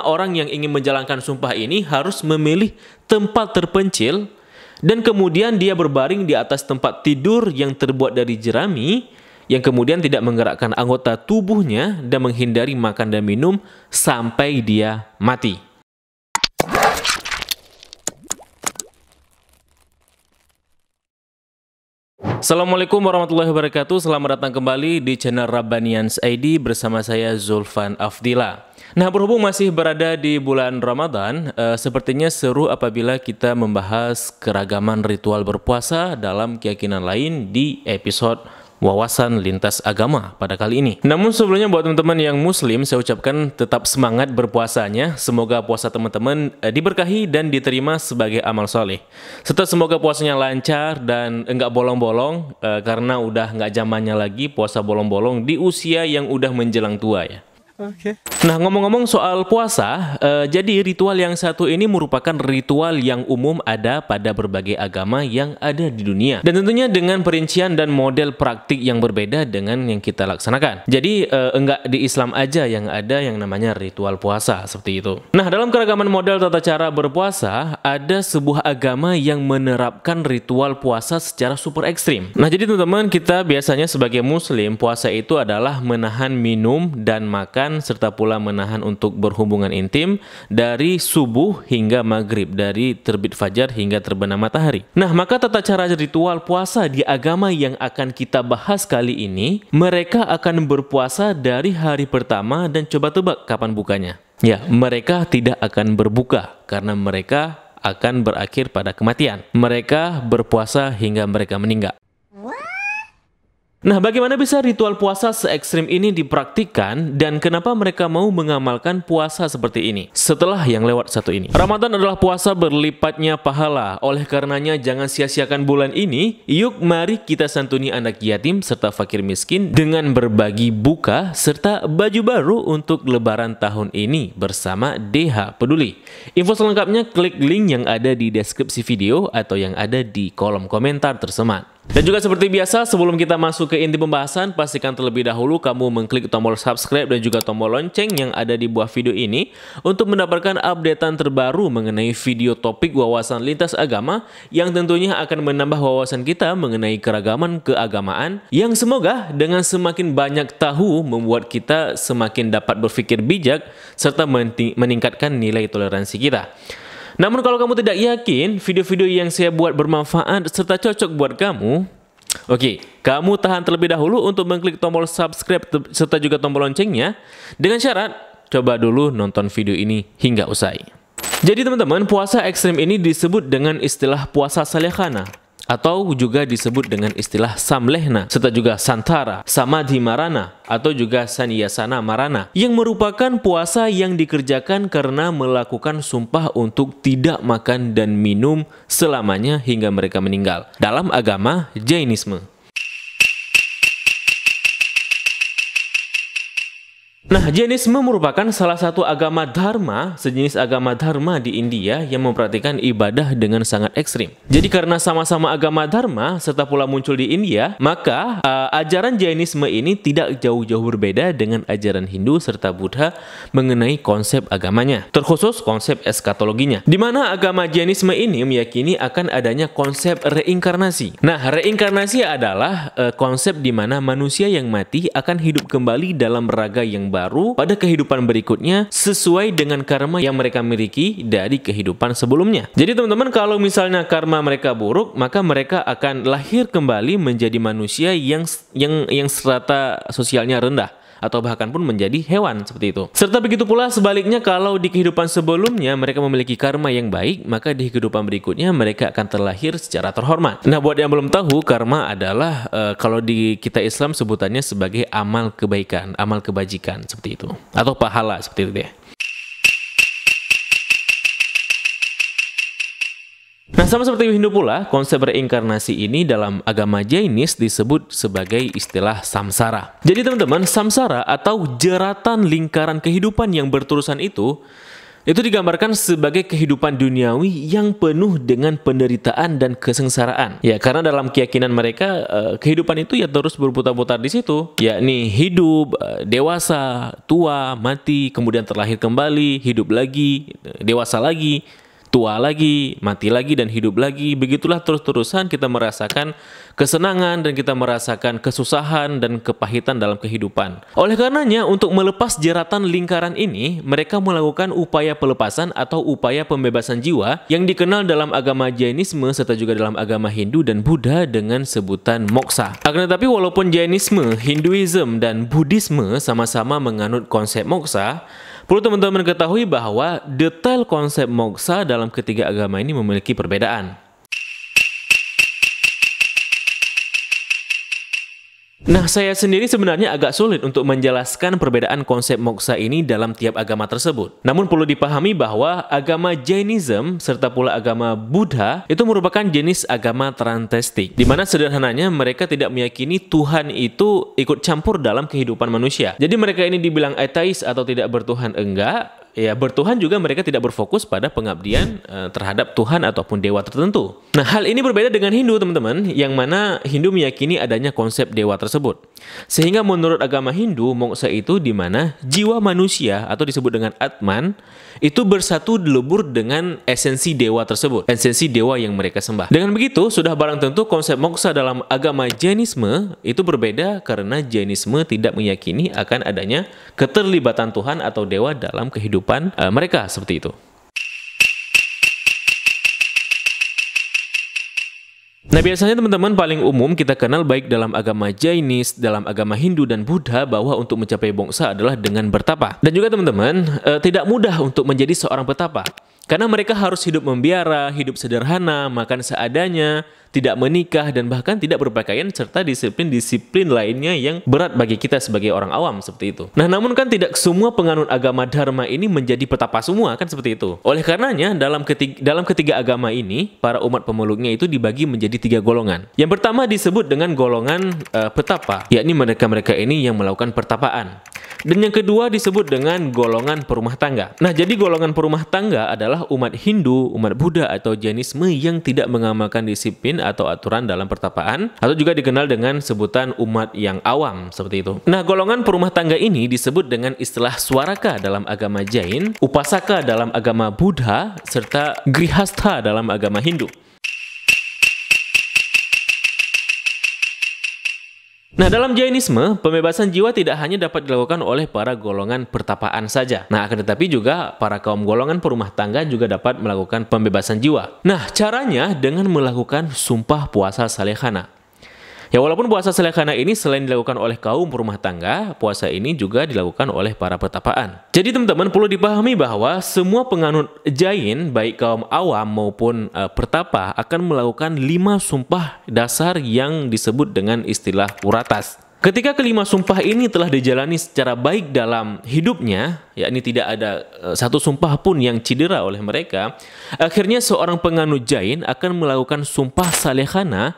Orang yang ingin menjalankan sumpah ini harus memilih tempat terpencil dan kemudian dia berbaring di atas tempat tidur yang terbuat dari jerami yang kemudian tidak menggerakkan anggota tubuhnya dan menghindari makan dan minum sampai dia mati. Assalamualaikum warahmatullahi wabarakatuh Selamat datang kembali di channel Rabbanians ID Bersama saya Zulfan Afdila Nah, berhubung masih berada di bulan Ramadan, eh, sepertinya seru apabila kita membahas keragaman ritual berpuasa dalam keyakinan lain di episode wawasan lintas agama pada kali ini. Namun sebelumnya buat teman-teman yang muslim, saya ucapkan tetap semangat berpuasanya. Semoga puasa teman-teman eh, diberkahi dan diterima sebagai amal soleh. Serta semoga puasanya lancar dan enggak bolong-bolong eh, karena udah enggak zamannya lagi puasa bolong-bolong di usia yang udah menjelang tua ya. Okay. Nah, ngomong-ngomong soal puasa, uh, jadi ritual yang satu ini merupakan ritual yang umum ada pada berbagai agama yang ada di dunia. Dan tentunya dengan perincian dan model praktik yang berbeda dengan yang kita laksanakan. Jadi, uh, enggak di Islam aja yang ada yang namanya ritual puasa seperti itu. Nah, dalam keragaman model tata cara berpuasa, ada sebuah agama yang menerapkan ritual puasa secara super ekstrim. Nah, jadi teman-teman, kita biasanya sebagai muslim, puasa itu adalah menahan minum dan makan makan serta pula menahan untuk berhubungan intim dari subuh hingga maghrib, dari terbit fajar hingga terbenam matahari. Nah, maka tata cara ritual puasa di agama yang akan kita bahas kali ini, mereka akan berpuasa dari hari pertama dan coba tebak kapan bukanya. Ya, mereka tidak akan berbuka karena mereka akan berakhir pada kematian. Mereka berpuasa hingga mereka meninggal. What? Nah, bagaimana bisa ritual puasa se ekstrim ini dipraktikkan dan kenapa mereka mau mengamalkan puasa seperti ini? Setelah yang lewat satu ini. Ramadan adalah puasa berlipatnya pahala. Oleh karenanya, jangan sia-siakan bulan ini. Yuk, mari kita santuni anak yatim serta fakir miskin dengan berbagi buka serta baju baru untuk lebaran tahun ini bersama DH Peduli. Info selengkapnya klik link yang ada di deskripsi video atau yang ada di kolom komentar tersemat. Dan juga seperti biasa, sebelum kita masuk ke inti pembahasan, pastikan terlebih dahulu kamu mengklik tombol subscribe dan juga tombol lonceng yang ada di buah video ini untuk mendapatkan updatean terbaru mengenai video topik wawasan lintas agama yang tentunya akan menambah wawasan kita mengenai keragaman keagamaan yang semoga dengan semakin banyak tahu membuat kita semakin dapat berpikir bijak serta meningkatkan nilai toleransi kita. Namun kalau kamu tidak yakin video-video yang saya buat bermanfaat serta cocok buat kamu, Oke, kamu tahan terlebih dahulu untuk mengklik tombol subscribe serta juga tombol loncengnya dengan syarat coba dulu nonton video ini hingga usai. Jadi teman-teman, puasa ekstrim ini disebut dengan istilah puasa salihana atau juga disebut dengan istilah samlehna serta juga santara, samadhi marana atau juga sanyasana marana yang merupakan puasa yang dikerjakan karena melakukan sumpah untuk tidak makan dan minum selamanya hingga mereka meninggal dalam agama Jainisme. Nah, Jainisme merupakan salah satu agama dharma, sejenis agama dharma di India yang memperhatikan ibadah dengan sangat ekstrim. Jadi karena sama-sama agama dharma serta pula muncul di India, maka uh, ajaran Jainisme ini tidak jauh-jauh berbeda dengan ajaran Hindu serta Buddha mengenai konsep agamanya, terkhusus konsep eskatologinya. Di mana agama Jainisme ini meyakini akan adanya konsep reinkarnasi. Nah, reinkarnasi adalah uh, konsep di mana manusia yang mati akan hidup kembali dalam raga yang baru baru pada kehidupan berikutnya sesuai dengan karma yang mereka miliki dari kehidupan sebelumnya. Jadi teman-teman kalau misalnya karma mereka buruk, maka mereka akan lahir kembali menjadi manusia yang yang yang serata sosialnya rendah atau bahkan pun menjadi hewan seperti itu. Serta begitu pula sebaliknya kalau di kehidupan sebelumnya mereka memiliki karma yang baik, maka di kehidupan berikutnya mereka akan terlahir secara terhormat. Nah, buat yang belum tahu, karma adalah e, kalau di kita Islam sebutannya sebagai amal kebaikan, amal kebajikan seperti itu atau pahala seperti itu deh ya. Nah, sama seperti Hindu pula, konsep reinkarnasi ini dalam agama Jainis disebut sebagai istilah samsara. Jadi teman-teman, samsara atau jeratan lingkaran kehidupan yang berterusan itu itu digambarkan sebagai kehidupan duniawi yang penuh dengan penderitaan dan kesengsaraan. Ya, karena dalam keyakinan mereka eh, kehidupan itu ya terus berputar-putar di situ, yakni hidup, eh, dewasa, tua, mati, kemudian terlahir kembali, hidup lagi, dewasa lagi, tua lagi, mati lagi, dan hidup lagi. Begitulah terus-terusan kita merasakan kesenangan dan kita merasakan kesusahan dan kepahitan dalam kehidupan. Oleh karenanya, untuk melepas jeratan lingkaran ini, mereka melakukan upaya pelepasan atau upaya pembebasan jiwa yang dikenal dalam agama Jainisme serta juga dalam agama Hindu dan Buddha dengan sebutan moksa. Akan tetapi walaupun Jainisme, Hinduisme, dan Buddhisme sama-sama menganut konsep moksa, Perlu teman-teman ketahui bahwa detail konsep moksa dalam ketiga agama ini memiliki perbedaan. Nah, saya sendiri sebenarnya agak sulit untuk menjelaskan perbedaan konsep moksa ini dalam tiap agama tersebut. Namun perlu dipahami bahwa agama Jainism serta pula agama Buddha itu merupakan jenis agama trantistik, di mana sederhananya mereka tidak meyakini Tuhan itu ikut campur dalam kehidupan manusia. Jadi mereka ini dibilang ateis atau tidak bertuhan enggak, ya bertuhan juga mereka tidak berfokus pada pengabdian uh, terhadap Tuhan ataupun dewa tertentu. Nah, hal ini berbeda dengan Hindu, teman-teman, yang mana Hindu meyakini adanya konsep dewa tersebut. Sehingga menurut agama Hindu, moksa itu di mana jiwa manusia atau disebut dengan atman itu bersatu lebur dengan esensi dewa tersebut, esensi dewa yang mereka sembah. Dengan begitu, sudah barang tentu konsep moksa dalam agama Jainisme itu berbeda karena Jainisme tidak meyakini akan adanya keterlibatan Tuhan atau dewa dalam kehidupan kehidupan uh, mereka seperti itu. Nah biasanya teman-teman paling umum kita kenal baik dalam agama Jainis, dalam agama Hindu dan Buddha bahwa untuk mencapai bongsa adalah dengan bertapa. Dan juga teman-teman, e, tidak mudah untuk menjadi seorang petapa. Karena mereka harus hidup membiara, hidup sederhana, makan seadanya, tidak menikah, dan bahkan tidak berpakaian serta disiplin-disiplin lainnya yang berat bagi kita sebagai orang awam seperti itu. Nah namun kan tidak semua penganut agama Dharma ini menjadi petapa semua kan seperti itu. Oleh karenanya dalam ketiga, dalam ketiga agama ini, para umat pemeluknya itu dibagi menjadi tiga golongan. Yang pertama disebut dengan golongan uh, petapa, yakni mereka-mereka ini yang melakukan pertapaan. Dan yang kedua disebut dengan golongan perumah tangga. Nah jadi golongan perumah tangga adalah adalah umat Hindu, umat Buddha atau Jainisme yang tidak mengamalkan disiplin atau aturan dalam pertapaan atau juga dikenal dengan sebutan umat yang awam seperti itu. Nah, golongan perumah tangga ini disebut dengan istilah swaraka dalam agama Jain, upasaka dalam agama Buddha, serta grihastha dalam agama Hindu. Nah, dalam Jainisme, pembebasan jiwa tidak hanya dapat dilakukan oleh para golongan pertapaan saja. Nah, akan tetapi juga para kaum golongan perumah tangga juga dapat melakukan pembebasan jiwa. Nah, caranya dengan melakukan sumpah puasa salehana. Ya walaupun puasa selekhana ini selain dilakukan oleh kaum rumah tangga, puasa ini juga dilakukan oleh para petapaan. Jadi teman-teman perlu dipahami bahwa semua penganut jain, baik kaum awam maupun e, pertapa, akan melakukan lima sumpah dasar yang disebut dengan istilah puratas. Ketika kelima sumpah ini telah dijalani secara baik dalam hidupnya, yakni tidak ada eh, satu sumpah pun yang cedera oleh mereka, akhirnya seorang penganut jain akan melakukan sumpah salehana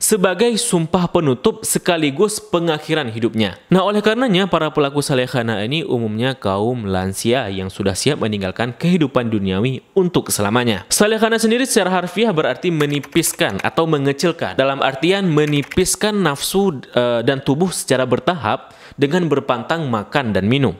sebagai sumpah penutup sekaligus pengakhiran hidupnya. Nah, oleh karenanya para pelaku salehana ini umumnya kaum lansia yang sudah siap meninggalkan kehidupan duniawi untuk selamanya. Salehana sendiri secara harfiah berarti menipiskan atau mengecilkan. Dalam artian menipiskan nafsu e, dan tubuh secara bertahap dengan berpantang makan dan minum.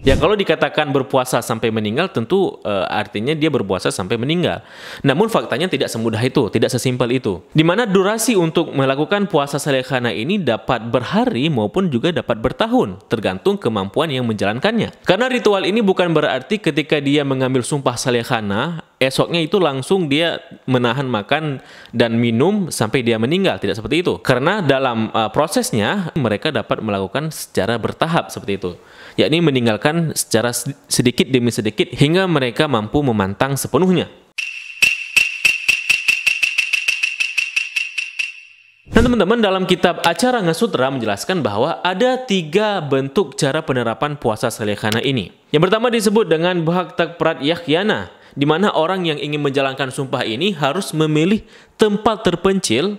Ya kalau dikatakan berpuasa sampai meninggal tentu uh, artinya dia berpuasa sampai meninggal. Namun faktanya tidak semudah itu, tidak sesimpel itu. Di mana durasi untuk melakukan puasa salekhana ini dapat berhari maupun juga dapat bertahun, tergantung kemampuan yang menjalankannya. Karena ritual ini bukan berarti ketika dia mengambil sumpah salekhana, esoknya itu langsung dia menahan makan dan minum sampai dia meninggal, tidak seperti itu. Karena dalam uh, prosesnya mereka dapat melakukan secara bertahap seperti itu yakni meninggalkan secara sedikit demi sedikit hingga mereka mampu memantang sepenuhnya. Nah teman-teman dalam kitab Acara Ngasutra menjelaskan bahwa ada tiga bentuk cara penerapan puasa selekhana ini. Yang pertama disebut dengan Bhaktak Prat Yakyana, di mana orang yang ingin menjalankan sumpah ini harus memilih tempat terpencil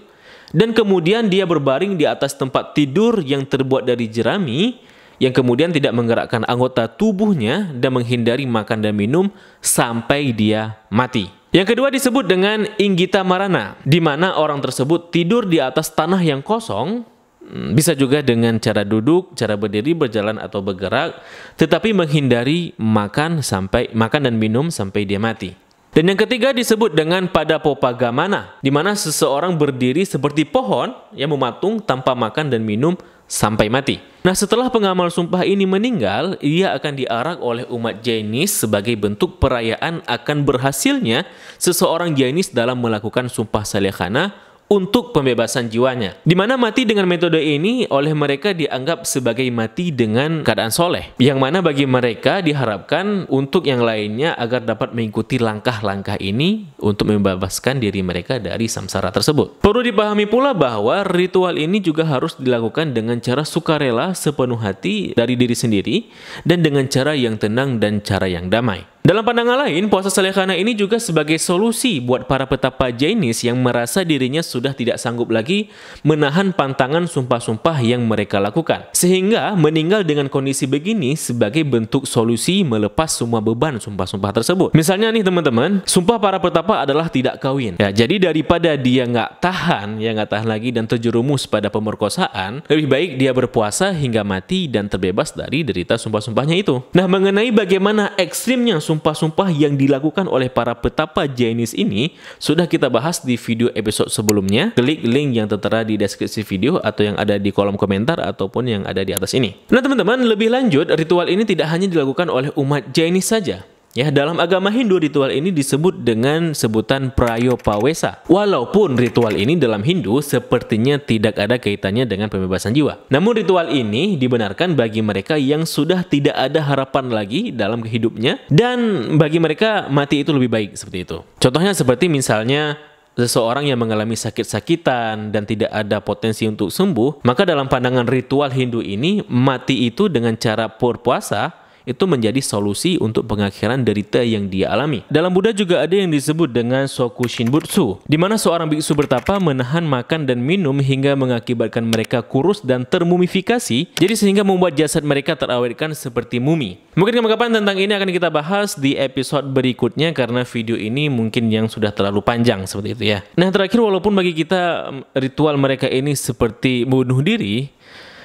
dan kemudian dia berbaring di atas tempat tidur yang terbuat dari jerami yang kemudian tidak menggerakkan anggota tubuhnya dan menghindari makan dan minum sampai dia mati. Yang kedua disebut dengan Inggita Marana, di mana orang tersebut tidur di atas tanah yang kosong, hmm, bisa juga dengan cara duduk, cara berdiri, berjalan atau bergerak, tetapi menghindari makan sampai makan dan minum sampai dia mati. Dan yang ketiga disebut dengan pada popagamana, di mana seseorang berdiri seperti pohon yang mematung tanpa makan dan minum sampai mati. Nah setelah pengamal sumpah ini meninggal, ia akan diarak oleh umat Jainis sebagai bentuk perayaan akan berhasilnya seseorang Jainis dalam melakukan sumpah salihana untuk pembebasan jiwanya. Di mana mati dengan metode ini oleh mereka dianggap sebagai mati dengan keadaan soleh. Yang mana bagi mereka diharapkan untuk yang lainnya agar dapat mengikuti langkah-langkah ini untuk membebaskan diri mereka dari samsara tersebut. Perlu dipahami pula bahwa ritual ini juga harus dilakukan dengan cara sukarela sepenuh hati dari diri sendiri dan dengan cara yang tenang dan cara yang damai. Dalam pandangan lain, puasa selekhana ini juga sebagai solusi buat para petapa Jainis yang merasa dirinya sudah tidak sanggup lagi menahan pantangan sumpah-sumpah yang mereka lakukan. Sehingga meninggal dengan kondisi begini sebagai bentuk solusi melepas semua beban sumpah-sumpah tersebut. Misalnya nih teman-teman, sumpah para petapa adalah tidak kawin. Ya, jadi daripada dia nggak tahan, ya nggak tahan lagi dan terjerumus pada pemerkosaan, lebih baik dia berpuasa hingga mati dan terbebas dari derita sumpah-sumpahnya itu. Nah, mengenai bagaimana ekstrimnya sumpah-sumpah yang dilakukan oleh para petapa Jainis ini sudah kita bahas di video episode sebelumnya. Klik link yang tertera di deskripsi video atau yang ada di kolom komentar ataupun yang ada di atas ini. Nah teman-teman, lebih lanjut, ritual ini tidak hanya dilakukan oleh umat Jainis saja, Ya, dalam agama Hindu ritual ini disebut dengan sebutan prayopawesa. Walaupun ritual ini dalam Hindu sepertinya tidak ada kaitannya dengan pembebasan jiwa. Namun ritual ini dibenarkan bagi mereka yang sudah tidak ada harapan lagi dalam hidupnya dan bagi mereka mati itu lebih baik seperti itu. Contohnya seperti misalnya seseorang yang mengalami sakit-sakitan dan tidak ada potensi untuk sembuh, maka dalam pandangan ritual Hindu ini mati itu dengan cara purpuasa itu menjadi solusi untuk pengakhiran derita yang dia alami. Dalam Buddha juga ada yang disebut dengan Soku Shinbutsu, di mana seorang biksu bertapa menahan makan dan minum hingga mengakibatkan mereka kurus dan termumifikasi, jadi sehingga membuat jasad mereka terawetkan seperti mumi. Mungkin kapan tentang ini akan kita bahas di episode berikutnya karena video ini mungkin yang sudah terlalu panjang seperti itu ya. Nah terakhir walaupun bagi kita mm, ritual mereka ini seperti bunuh diri,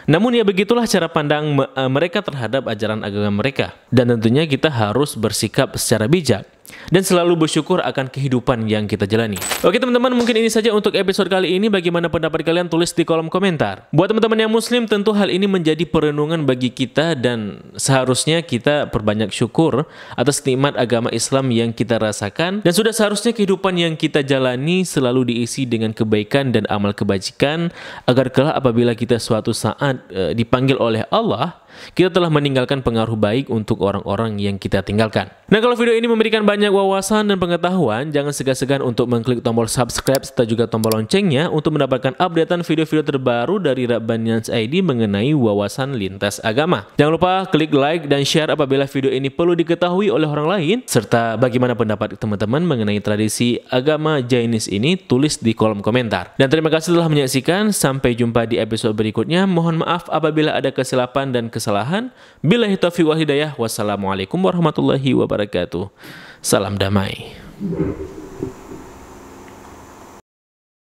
namun ya begitulah cara pandang eh, mereka terhadap ajaran agama mereka. Dan tentunya kita harus bersikap secara bijak dan selalu bersyukur akan kehidupan yang kita jalani. Oke teman-teman, mungkin ini saja untuk episode kali ini. Bagaimana pendapat kalian? Tulis di kolom komentar. Buat teman-teman yang muslim, tentu hal ini menjadi perenungan bagi kita dan seharusnya kita perbanyak syukur atas nikmat agama Islam yang kita rasakan dan sudah seharusnya kehidupan yang kita jalani selalu diisi dengan kebaikan dan amal kebajikan agar kelak apabila kita suatu saat e, dipanggil oleh Allah kita telah meninggalkan pengaruh baik untuk orang-orang yang kita tinggalkan. Nah, kalau video ini memberikan banyak wawasan dan pengetahuan, jangan segan-segan untuk mengklik tombol subscribe serta juga tombol loncengnya untuk mendapatkan updatean video-video terbaru dari Rabbanians ID mengenai wawasan lintas agama. Jangan lupa klik like dan share apabila video ini perlu diketahui oleh orang lain, serta bagaimana pendapat teman-teman mengenai tradisi agama Jainis ini, tulis di kolom komentar. Dan terima kasih telah menyaksikan, sampai jumpa di episode berikutnya. Mohon maaf apabila ada kesilapan dan kesalahan kesalahan. Bila hitafi wa hidayah. Wassalamualaikum warahmatullahi wabarakatuh. Salam damai.